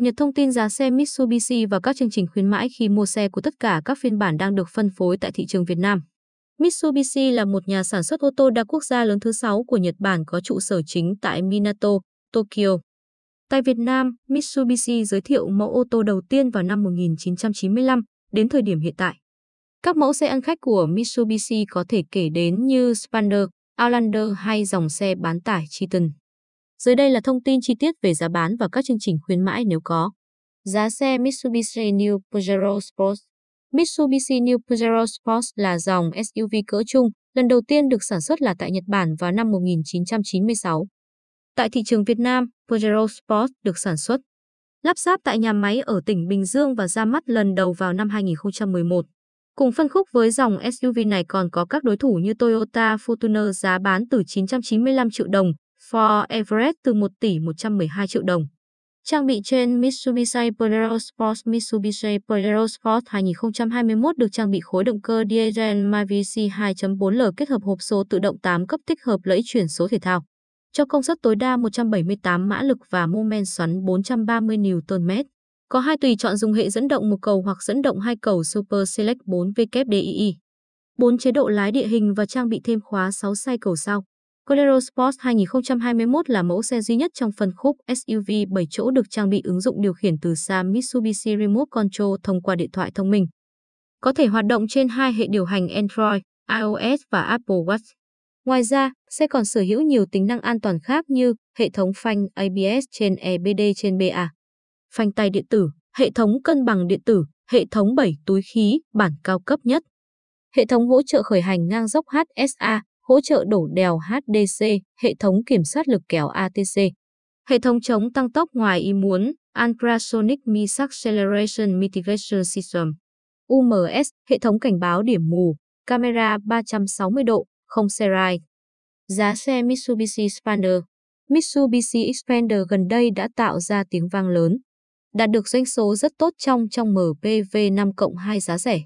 Cập nhật thông tin giá xe Mitsubishi và các chương trình khuyến mãi khi mua xe của tất cả các phiên bản đang được phân phối tại thị trường Việt Nam. Mitsubishi là một nhà sản xuất ô tô đa quốc gia lớn thứ 6 của Nhật Bản có trụ sở chính tại Minato, Tokyo. Tại Việt Nam, Mitsubishi giới thiệu mẫu ô tô đầu tiên vào năm 1995 đến thời điểm hiện tại. Các mẫu xe ăn khách của Mitsubishi có thể kể đến như Spander, Outlander hay dòng xe bán tải Triton. Dưới đây là thông tin chi tiết về giá bán và các chương trình khuyến mãi nếu có. Giá xe Mitsubishi New Pajero Sport Mitsubishi New Pajero Sport là dòng SUV cỡ trung, lần đầu tiên được sản xuất là tại Nhật Bản vào năm 1996. Tại thị trường Việt Nam, Pajero Sport được sản xuất, lắp ráp tại nhà máy ở tỉnh Bình Dương và ra mắt lần đầu vào năm 2011. Cùng phân khúc với dòng SUV này còn có các đối thủ như Toyota Fortuner giá bán từ 995 triệu đồng, Ford Everest từ 1 tỷ 112 triệu đồng. Trang bị trên Mitsubishi Pajero Sport Mitsubishi Pajero Sport 2021 được trang bị khối động cơ diesel MyVC 2.4L kết hợp hộp số tự động 8 cấp tích hợp lẫy chuyển số thể thao. Cho công suất tối đa 178 mã lực và mô men xoắn 430 Nm. Có hai tùy chọn dùng hệ dẫn động một cầu hoặc dẫn động hai cầu Super Select 4 WDII. 4 chế độ lái địa hình và trang bị thêm khóa 6 say cầu sau. Colero Sport 2021 là mẫu xe duy nhất trong phân khúc SUV 7 chỗ được trang bị ứng dụng điều khiển từ xa Mitsubishi Remote Control thông qua điện thoại thông minh. Có thể hoạt động trên hai hệ điều hành Android, iOS và Apple Watch. Ngoài ra, xe còn sở hữu nhiều tính năng an toàn khác như hệ thống phanh ABS trên EBD trên BA, phanh tay điện tử, hệ thống cân bằng điện tử, hệ thống 7 túi khí bản cao cấp nhất hệ thống hỗ trợ khởi hành ngang dốc HSA, hỗ trợ đổ đèo HDC, hệ thống kiểm soát lực kéo ATC. Hệ thống chống tăng tốc ngoài ý muốn, Ultrasonic Miss Acceleration Mitigation System. UMS, hệ thống cảnh báo điểm mù, camera 360 độ, không xe ride. Giá xe Mitsubishi Spander, Mitsubishi Xpander gần đây đã tạo ra tiếng vang lớn, đạt được doanh số rất tốt trong trong MPV 5 cộng 2 giá rẻ.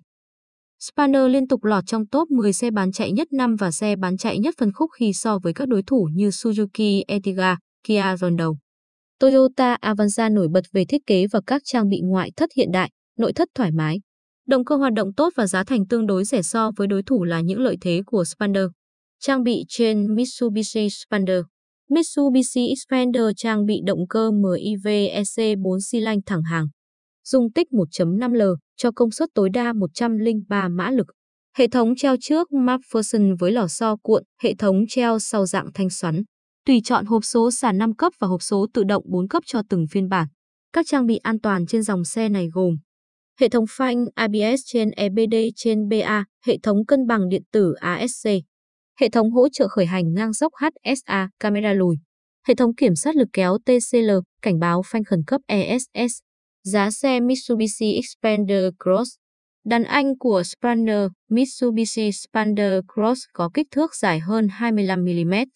Spanner liên tục lọt trong top 10 xe bán chạy nhất năm và xe bán chạy nhất phân khúc khi so với các đối thủ như Suzuki Ertiga, Kia Rondo. Toyota Avanza nổi bật về thiết kế và các trang bị ngoại thất hiện đại, nội thất thoải mái. Động cơ hoạt động tốt và giá thành tương đối rẻ so với đối thủ là những lợi thế của Spander. Trang bị trên Mitsubishi Spander Mitsubishi Xpander trang bị động cơ MIVEC 4 xi lanh thẳng hàng dung tích 1.5L cho công suất tối đa 103 mã lực. Hệ thống treo trước MacPherson với lò xo cuộn, hệ thống treo sau dạng thanh xoắn. Tùy chọn hộp số sàn 5 cấp và hộp số tự động 4 cấp cho từng phiên bản. Các trang bị an toàn trên dòng xe này gồm hệ thống phanh ABS trên EBD trên BA, hệ thống cân bằng điện tử ASC, hệ thống hỗ trợ khởi hành ngang dốc HSA, camera lùi, hệ thống kiểm soát lực kéo TCL, cảnh báo phanh khẩn cấp ESS, giá xe Mitsubishi Expander Cross. Đàn anh của Spanner Mitsubishi Spander Cross có kích thước dài hơn 25mm,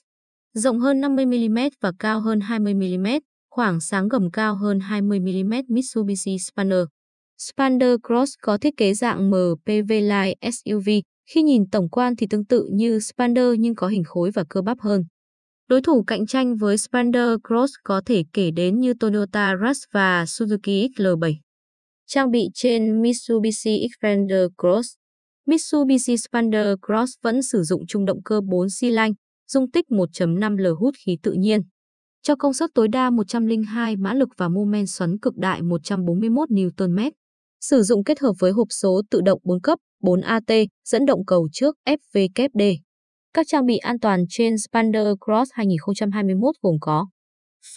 rộng hơn 50mm và cao hơn 20mm, khoảng sáng gầm cao hơn 20mm Mitsubishi Spanner. Spander Cross có thiết kế dạng MPV Line SUV, khi nhìn tổng quan thì tương tự như Spander nhưng có hình khối và cơ bắp hơn. Đối thủ cạnh tranh với Spender Cross có thể kể đến như Toyota Rush và Suzuki XL7. Trang bị trên Mitsubishi Xpander Cross Mitsubishi Xpander Cross vẫn sử dụng chung động cơ 4 xi lanh, dung tích 1.5 L hút khí tự nhiên. Cho công suất tối đa 102 mã lực và mô men xoắn cực đại 141 Nm. Sử dụng kết hợp với hộp số tự động 4 cấp 4AT, dẫn động cầu trước FVKD. Các trang bị an toàn trên Spander Cross 2021 gồm có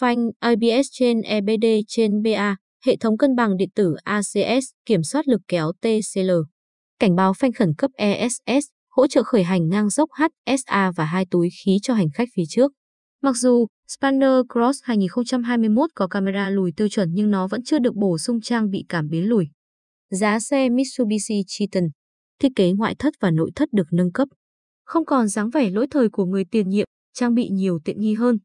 Phanh ABS trên EBD trên BA, hệ thống cân bằng điện tử ACS, kiểm soát lực kéo TCL, cảnh báo phanh khẩn cấp ESS, hỗ trợ khởi hành ngang dốc HSA và hai túi khí cho hành khách phía trước. Mặc dù Spanner Cross 2021 có camera lùi tiêu chuẩn nhưng nó vẫn chưa được bổ sung trang bị cảm biến lùi. Giá xe Mitsubishi Triton, thiết kế ngoại thất và nội thất được nâng cấp không còn dáng vẻ lỗi thời của người tiền nhiệm, trang bị nhiều tiện nghi hơn.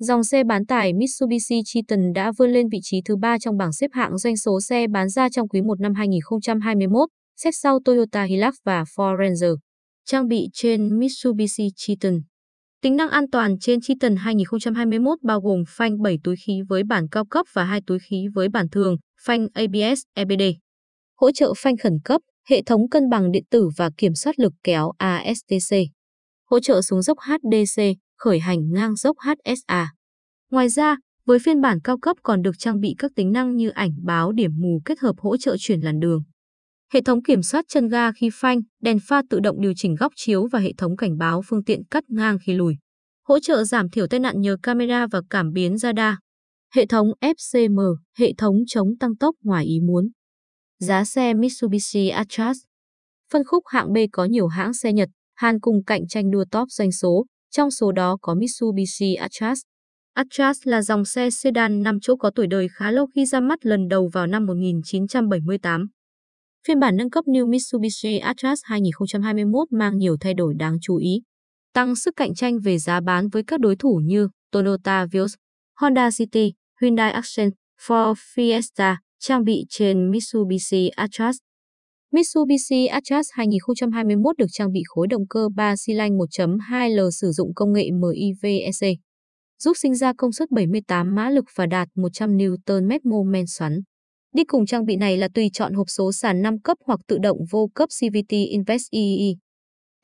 Dòng xe bán tải Mitsubishi Triton đã vươn lên vị trí thứ 3 trong bảng xếp hạng doanh số xe bán ra trong quý 1 năm 2021, xếp sau Toyota Hilux và Ford Ranger. Trang bị trên Mitsubishi Triton Tính năng an toàn trên Triton 2021 bao gồm phanh 7 túi khí với bản cao cấp và 2 túi khí với bản thường, phanh ABS, EBD. Hỗ trợ phanh khẩn cấp, hệ thống cân bằng điện tử và kiểm soát lực kéo ASTC, hỗ trợ xuống dốc HDC, khởi hành ngang dốc HSA. Ngoài ra, với phiên bản cao cấp còn được trang bị các tính năng như ảnh báo điểm mù kết hợp hỗ trợ chuyển làn đường. Hệ thống kiểm soát chân ga khi phanh, đèn pha tự động điều chỉnh góc chiếu và hệ thống cảnh báo phương tiện cắt ngang khi lùi. Hỗ trợ giảm thiểu tai nạn nhờ camera và cảm biến radar. Hệ thống FCM, hệ thống chống tăng tốc ngoài ý muốn. Giá xe Mitsubishi Atlas Phân khúc hạng B có nhiều hãng xe Nhật, Hàn cùng cạnh tranh đua top doanh số, trong số đó có Mitsubishi Atlas. Atlas là dòng xe sedan 5 chỗ có tuổi đời khá lâu khi ra mắt lần đầu vào năm 1978. Phiên bản nâng cấp New Mitsubishi Atlas 2021 mang nhiều thay đổi đáng chú ý. Tăng sức cạnh tranh về giá bán với các đối thủ như Toyota Vios, Honda City, Hyundai Accent, Ford Fiesta, trang bị trên Mitsubishi Atlas. Mitsubishi Atlas 2021 được trang bị khối động cơ 3 xi lanh 1.2L sử dụng công nghệ MIVEC, giúp sinh ra công suất 78 mã lực và đạt 100 Nm mô men xoắn. Đi cùng trang bị này là tùy chọn hộp số sàn 5 cấp hoặc tự động vô cấp CVT Invest EE. E.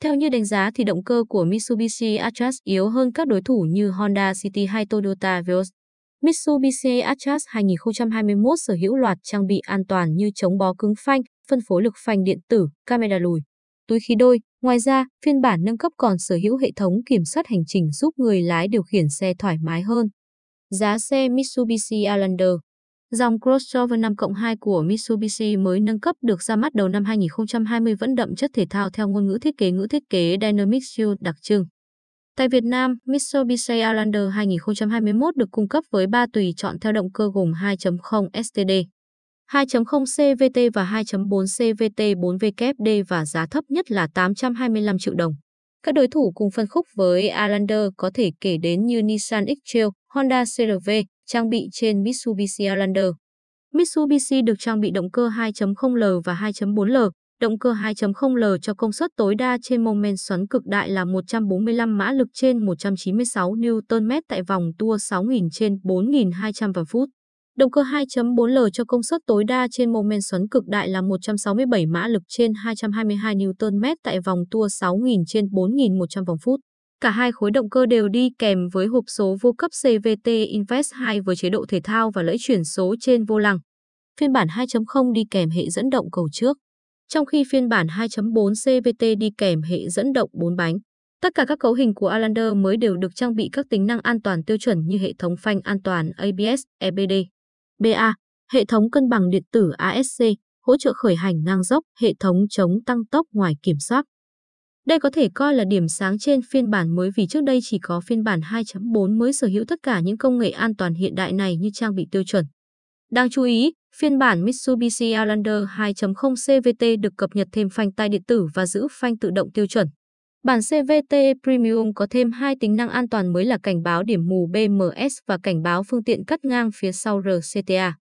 Theo như đánh giá thì động cơ của Mitsubishi Atlas yếu hơn các đối thủ như Honda City hay Toyota Vios. Mitsubishi Atlas 2021 sở hữu loạt trang bị an toàn như chống bó cứng phanh, phân phối lực phanh điện tử, camera lùi, túi khí đôi. Ngoài ra, phiên bản nâng cấp còn sở hữu hệ thống kiểm soát hành trình giúp người lái điều khiển xe thoải mái hơn. Giá xe Mitsubishi Outlander Dòng crossover 5 cộng 2 của Mitsubishi mới nâng cấp được ra mắt đầu năm 2020 vẫn đậm chất thể thao theo ngôn ngữ thiết kế ngữ thiết kế Dynamic Shield đặc trưng. Tại Việt Nam, Mitsubishi Outlander 2021 được cung cấp với 3 tùy chọn theo động cơ gồm 2.0 STD, 2.0 CVT và 2.4 CVT 4WD và giá thấp nhất là 825 triệu đồng. Các đối thủ cùng phân khúc với Outlander có thể kể đến như Nissan X-Trail, Honda CRV trang bị trên Mitsubishi Outlander. Mitsubishi được trang bị động cơ 2.0L và 2.4L, Động cơ 2.0L cho công suất tối đa trên mô men xoắn cực đại là 145 mã lực trên 196 Nm tại vòng tua 6.000 trên 4.200 vào phút. Động cơ 2.4L cho công suất tối đa trên mô men xoắn cực đại là 167 mã lực trên 222 Nm tại vòng tua 6.000 trên 4.100 vòng phút. Cả hai khối động cơ đều đi kèm với hộp số vô cấp CVT Invest 2 với chế độ thể thao và lẫy chuyển số trên vô lăng. Phiên bản 2.0 đi kèm hệ dẫn động cầu trước trong khi phiên bản 2.4 CVT đi kèm hệ dẫn động 4 bánh. Tất cả các cấu hình của Outlander mới đều được trang bị các tính năng an toàn tiêu chuẩn như hệ thống phanh an toàn ABS, EBD, BA, hệ thống cân bằng điện tử ASC, hỗ trợ khởi hành ngang dốc, hệ thống chống tăng tốc ngoài kiểm soát. Đây có thể coi là điểm sáng trên phiên bản mới vì trước đây chỉ có phiên bản 2.4 mới sở hữu tất cả những công nghệ an toàn hiện đại này như trang bị tiêu chuẩn. Đáng chú ý, Phiên bản Mitsubishi Outlander 2.0 CVT được cập nhật thêm phanh tay điện tử và giữ phanh tự động tiêu chuẩn. Bản CVT Premium có thêm hai tính năng an toàn mới là cảnh báo điểm mù BMS và cảnh báo phương tiện cắt ngang phía sau RCTA.